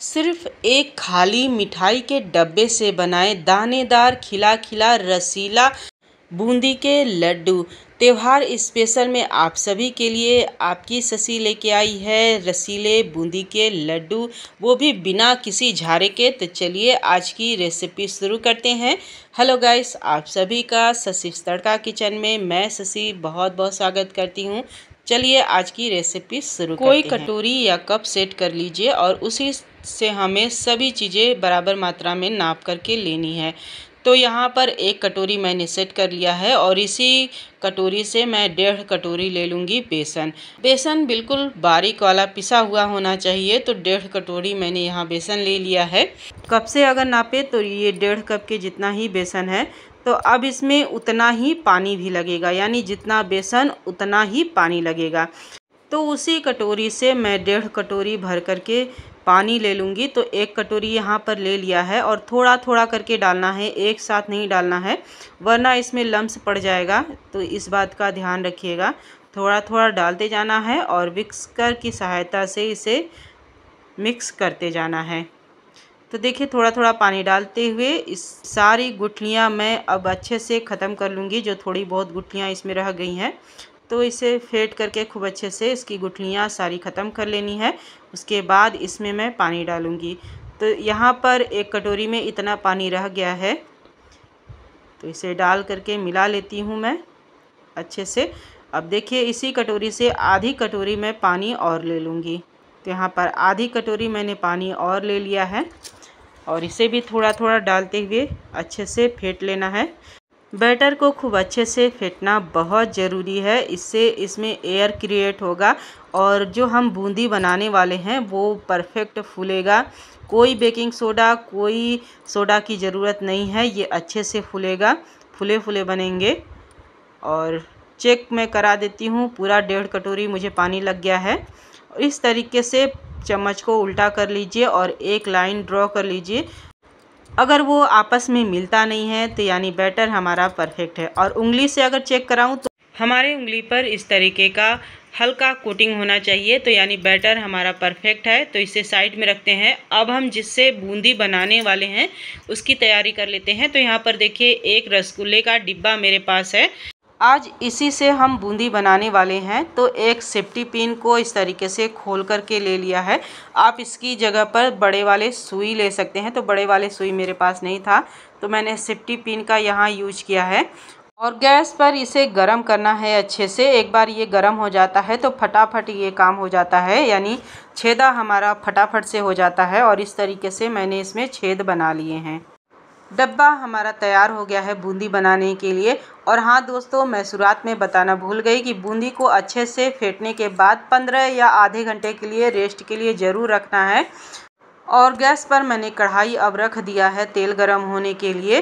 सिर्फ एक खाली मिठाई के डब्बे से बनाए दानेदार खिला खिला रसीला बूंदी के लड्डू त्यौहार स्पेशल में आप सभी के लिए आपकी ससी लेके आई है रसीले बूंदी के लड्डू वो भी बिना किसी झारे के तो चलिए आज की रेसिपी शुरू करते हैं हेलो गाइस आप सभी का ससी तड़का किचन में मैं ससी बहुत बहुत स्वागत करती हूँ चलिए आज की रेसिपी शुरू कोई कटोरी या कप सेट कर लीजिए और उसी से हमें सभी चीज़ें बराबर मात्रा में नाप करके लेनी है तो यहाँ पर एक कटोरी मैंने सेट कर लिया है और इसी कटोरी से मैं डेढ़ कटोरी ले लूँगी बेसन बेसन बिल्कुल बारीक वाला पिसा हुआ होना चाहिए तो डेढ़ कटोरी मैंने यहाँ बेसन ले लिया है कप से अगर नापे तो ये डेढ़ कप के जितना ही बेसन है तो अब इसमें उतना ही पानी भी लगेगा यानी जितना बेसन उतना ही पानी लगेगा तो उसी कटोरी से मैं डेढ़ कटोरी भर करके पानी ले लूँगी तो एक कटोरी यहाँ पर ले लिया है और थोड़ा थोड़ा करके डालना है एक साथ नहीं डालना है वरना इसमें लम्स पड़ जाएगा तो इस बात का ध्यान रखिएगा थोड़ा थोड़ा डालते जाना है और विक्सकर की सहायता से इसे मिक्स करते जाना है तो देखिए थोड़ा थोड़ा पानी डालते हुए इस सारी गुठलियाँ मैं अब अच्छे से ख़त्म कर लूँगी जो थोड़ी बहुत गुठलियाँ इसमें रह गई हैं तो इसे फेंट करके खूब अच्छे से इसकी गुठलियाँ सारी ख़त्म कर लेनी है उसके बाद इसमें मैं पानी डालूँगी तो यहाँ पर एक कटोरी में इतना पानी रह गया है तो इसे डाल करके मिला लेती हूँ मैं अच्छे से अब देखिए इसी कटोरी से आधी कटोरी मैं पानी और ले लूँगी तो यहाँ पर आधी कटोरी मैंने पानी और ले लिया है और इसे भी थोड़ा थोड़ा डालते हुए अच्छे से फेंट लेना है बैटर को खूब अच्छे से फेंटना बहुत ज़रूरी है इससे इसमें एयर क्रिएट होगा और जो हम बूंदी बनाने वाले हैं वो परफेक्ट फूलेगा कोई बेकिंग सोडा कोई सोडा की ज़रूरत नहीं है ये अच्छे से फूलेगा फूले फूले बनेंगे और चेक मैं करा देती हूँ पूरा डेढ़ कटोरी मुझे पानी लग गया है इस तरीके से चम्मच को उल्टा कर लीजिए और एक लाइन ड्रॉ कर लीजिए अगर वो आपस में मिलता नहीं है तो यानी बैटर हमारा परफेक्ट है और उंगली से अगर चेक कराऊँ तो हमारे उंगली पर इस तरीके का हल्का कोटिंग होना चाहिए तो यानी बैटर हमारा परफेक्ट है तो इसे साइड में रखते हैं अब हम जिससे बूंदी बनाने वाले हैं उसकी तैयारी कर लेते हैं तो यहाँ पर देखिए एक रसगुल्ले का डिब्बा मेरे पास है आज इसी से हम बूंदी बनाने वाले हैं तो एक सेफ्टी पिन को इस तरीके से खोल करके ले लिया है आप इसकी जगह पर बड़े वाले सुई ले सकते हैं तो बड़े वाले सुई मेरे पास नहीं था तो मैंने सेफ्टी पिन का यहाँ यूज किया है और गैस पर इसे गरम करना है अच्छे से एक बार ये गरम हो जाता है तो फटाफट ये काम हो जाता है यानी छेदा हमारा फटाफट से हो जाता है और इस तरीके से मैंने इसमें छेद बना लिए हैं डब्बा हमारा तैयार हो गया है बूंदी बनाने के लिए और हाँ दोस्तों मैं शुरुआत में बताना भूल गई कि बूंदी को अच्छे से फेंटने के बाद पंद्रह या आधे घंटे के लिए रेस्ट के लिए ज़रूर रखना है और गैस पर मैंने कढ़ाई अब रख दिया है तेल गर्म होने के लिए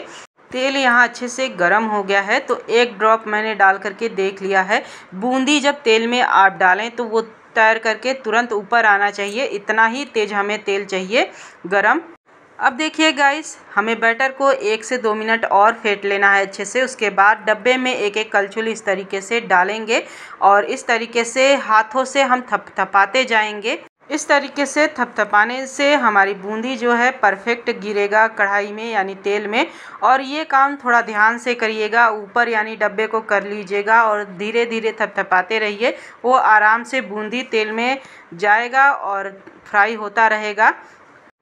तेल यहाँ अच्छे से गर्म हो गया है तो एक ड्रॉप मैंने डाल करके देख लिया है बूंदी जब तेल में आप डालें तो वो तैर करके तुरंत ऊपर आना चाहिए इतना ही तेज़ हमें तेल चाहिए गरम अब देखिए गाइस हमें बैटर को एक से दो मिनट और फेंट लेना है अच्छे से उसके बाद डब्बे में एक एक कलछुल इस तरीके से डालेंगे और इस तरीके से हाथों से हम थपथपाते जाएंगे इस तरीके से थपथपाने से हमारी बूंदी जो है परफेक्ट गिरेगा कढ़ाई में यानी तेल में और ये काम थोड़ा ध्यान से करिएगा ऊपर यानी डब्बे को कर लीजिएगा और धीरे धीरे थपथपाते रहिए वो आराम से बूंदी तेल में जाएगा और फ्राई होता रहेगा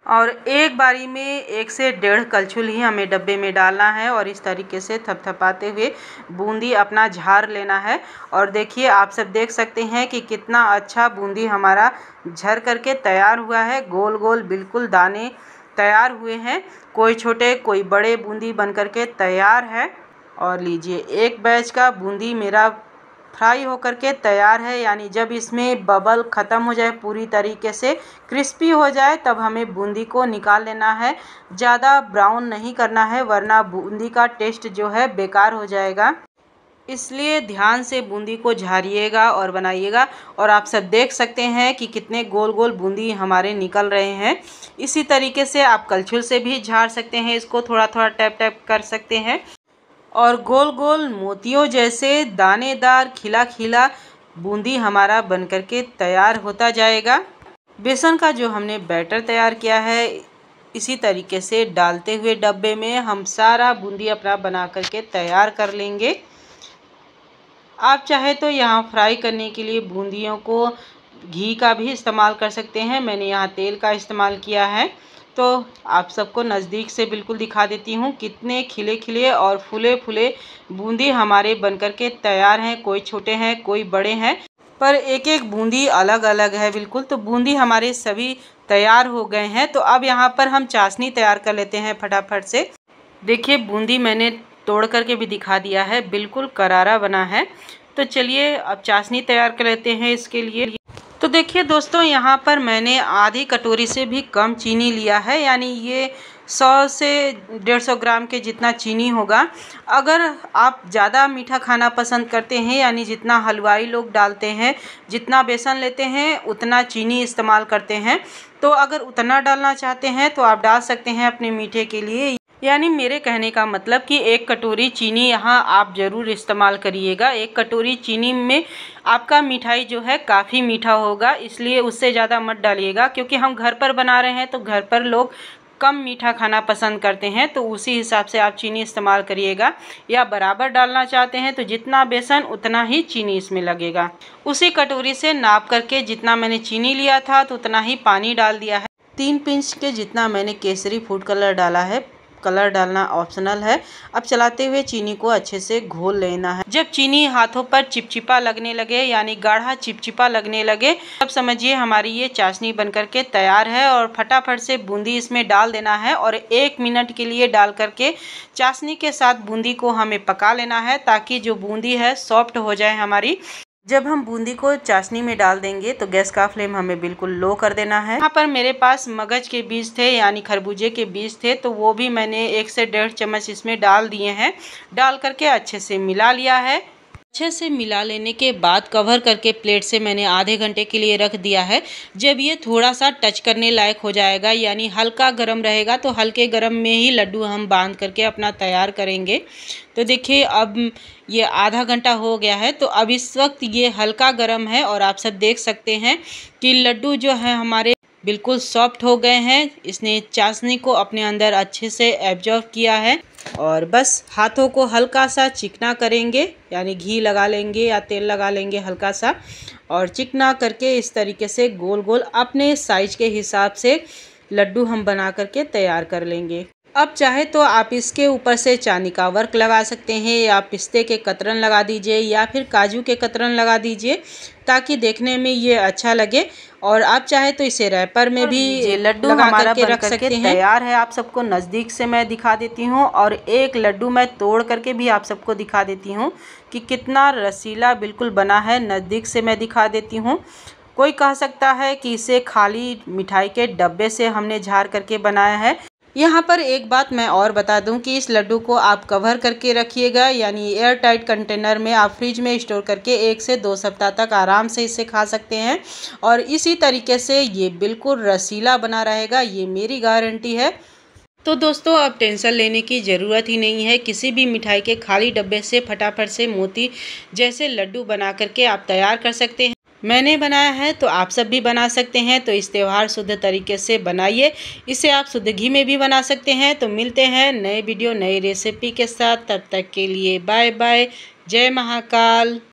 और एक बारी में एक से डेढ़ कलछुल ही हमें डब्बे में डालना है और इस तरीके से थपथपाते हुए बूंदी अपना झार लेना है और देखिए आप सब देख सकते हैं कि कितना अच्छा बूंदी हमारा झर करके तैयार हुआ है गोल गोल बिल्कुल दाने तैयार हुए हैं कोई छोटे कोई बड़े बूंदी बन करके तैयार है और लीजिए एक बैच का बूंदी मेरा फ्राई होकर के तैयार है यानी जब इसमें बबल ख़त्म हो जाए पूरी तरीके से क्रिस्पी हो जाए तब हमें बूंदी को निकाल लेना है ज़्यादा ब्राउन नहीं करना है वरना बूंदी का टेस्ट जो है बेकार हो जाएगा इसलिए ध्यान से बूंदी को झाड़िएगा और बनाइएगा और आप सब देख सकते हैं कि कितने गोल गोल बूंदी हमारे निकल रहे हैं इसी तरीके से आप कलछुल से भी झाड़ सकते हैं इसको थोड़ा थोड़ा टैप टैप कर सकते हैं और गोल गोल मोतियों जैसे दानेदार खिला खिला बूंदी हमारा बन कर के तैयार होता जाएगा बेसन का जो हमने बैटर तैयार किया है इसी तरीके से डालते हुए डब्बे में हम सारा बूंदी अपना बना कर के तैयार कर लेंगे आप चाहे तो यहाँ फ्राई करने के लिए बूंदियों को घी का भी इस्तेमाल कर सकते हैं मैंने यहाँ तेल का इस्तेमाल किया है तो आप सबको नज़दीक से बिल्कुल दिखा देती हूँ कितने खिले खिले और फूले फूले बूंदी हमारे बनकर के तैयार हैं कोई छोटे हैं कोई बड़े हैं पर एक एक बूंदी अलग अलग है बिल्कुल तो बूंदी हमारे सभी तैयार हो गए हैं तो अब यहाँ पर हम चाशनी तैयार कर लेते हैं फटाफट से देखिए बूंदी मैंने तोड़ करके भी दिखा दिया है बिल्कुल करारा बना है तो चलिए अब चाशनी तैयार कर लेते हैं इसके लिए तो देखिए दोस्तों यहाँ पर मैंने आधी कटोरी से भी कम चीनी लिया है यानी ये सौ से डेढ़ सौ ग्राम के जितना चीनी होगा अगर आप ज़्यादा मीठा खाना पसंद करते हैं यानी जितना हलवाई लोग डालते हैं जितना बेसन लेते हैं उतना चीनी इस्तेमाल करते हैं तो अगर उतना डालना चाहते हैं तो आप डाल सकते हैं अपने मीठे के लिए यानी मेरे कहने का मतलब कि एक कटोरी चीनी यहाँ आप ज़रूर इस्तेमाल करिएगा एक कटोरी चीनी में आपका मिठाई जो है काफ़ी मीठा होगा इसलिए उससे ज़्यादा मत डालिएगा क्योंकि हम घर पर बना रहे हैं तो घर पर लोग कम मीठा खाना पसंद करते हैं तो उसी हिसाब से आप चीनी इस्तेमाल करिएगा या बराबर डालना चाहते हैं तो जितना बेसन उतना ही चीनी इसमें लगेगा उसी कटोरी से नाप करके जितना मैंने चीनी लिया था तो उतना ही पानी डाल दिया है तीन पिंच के जितना मैंने केसरी फूड कलर डाला है कलर डालना ऑप्शनल है अब चलाते हुए चीनी को अच्छे से घोल लेना है जब चीनी हाथों पर चिपचिपा लगने लगे यानी गाढ़ा चिपचिपा लगने लगे तब समझिए हमारी ये चाशनी बन करके तैयार है और फटाफट से बूंदी इसमें डाल देना है और एक मिनट के लिए डाल करके चाशनी के साथ बूंदी को हमें पका लेना है ताकि जो बूंदी है सॉफ्ट हो जाए हमारी जब हम बूंदी को चाशनी में डाल देंगे तो गैस का फ्लेम हमें बिल्कुल लो कर देना है यहाँ पर मेरे पास मगज के बीज थे यानी खरबूजे के बीज थे तो वो भी मैंने एक से डेढ़ चम्मच इसमें डाल दिए हैं डाल करके अच्छे से मिला लिया है अच्छे से मिला लेने के बाद कवर करके प्लेट से मैंने आधे घंटे के लिए रख दिया है जब ये थोड़ा सा टच करने लायक हो जाएगा यानी हल्का गर्म रहेगा तो हल्के गर्म में ही लड्डू हम बांध करके अपना तैयार करेंगे तो देखिए अब ये आधा घंटा हो गया है तो अब इस वक्त ये हल्का गर्म है और आप सब देख सकते हैं कि लड्डू जो है हमारे बिल्कुल सॉफ्ट हो गए हैं इसने चाशनी को अपने अंदर अच्छे से एब्जॉर्व किया है और बस हाथों को हल्का सा चिकना करेंगे यानी घी लगा लेंगे या तेल लगा लेंगे हल्का सा और चिकना करके इस तरीके से गोल गोल अपने साइज के हिसाब से लड्डू हम बना करके तैयार कर लेंगे अब चाहे तो आप इसके ऊपर से चांदी का वर्क लगा सकते हैं या पिस्ते के कतरन लगा दीजिए या फिर काजू के कतरन लगा दीजिए ताकि देखने में ये अच्छा लगे और आप चाहे तो इसे रैपर में भी लड्डू हमारा के रख सकते हैं तैयार है आप सबको नज़दीक से मैं दिखा देती हूँ और एक लड्डू मैं तोड़ करके भी आप सबको दिखा देती हूँ कि कितना रसीला बिल्कुल बना है नज़दीक से मैं दिखा देती हूँ कोई कह सकता है कि इसे खाली मिठाई के डब्बे से हमने झार करके बनाया है यहाँ पर एक बात मैं और बता दूं कि इस लड्डू को आप कवर करके रखिएगा यानी एयर टाइट कंटेनर में आप फ्रिज में स्टोर करके एक से दो सप्ताह तक आराम से इसे खा सकते हैं और इसी तरीके से ये बिल्कुल रसीला बना रहेगा ये मेरी गारंटी है तो दोस्तों अब टेंशन लेने की ज़रूरत ही नहीं है किसी भी मिठाई के खाली डब्बे से फटाफट से मोती जैसे लड्डू बना करके आप तैयार कर सकते हैं मैंने बनाया है तो आप सब भी बना सकते हैं तो इस त्यौहार शुद्ध तरीके से बनाइए इसे आप शुद्ध घी में भी बना सकते हैं तो मिलते हैं नए वीडियो नई रेसिपी के साथ तब तक के लिए बाय बाय जय महाकाल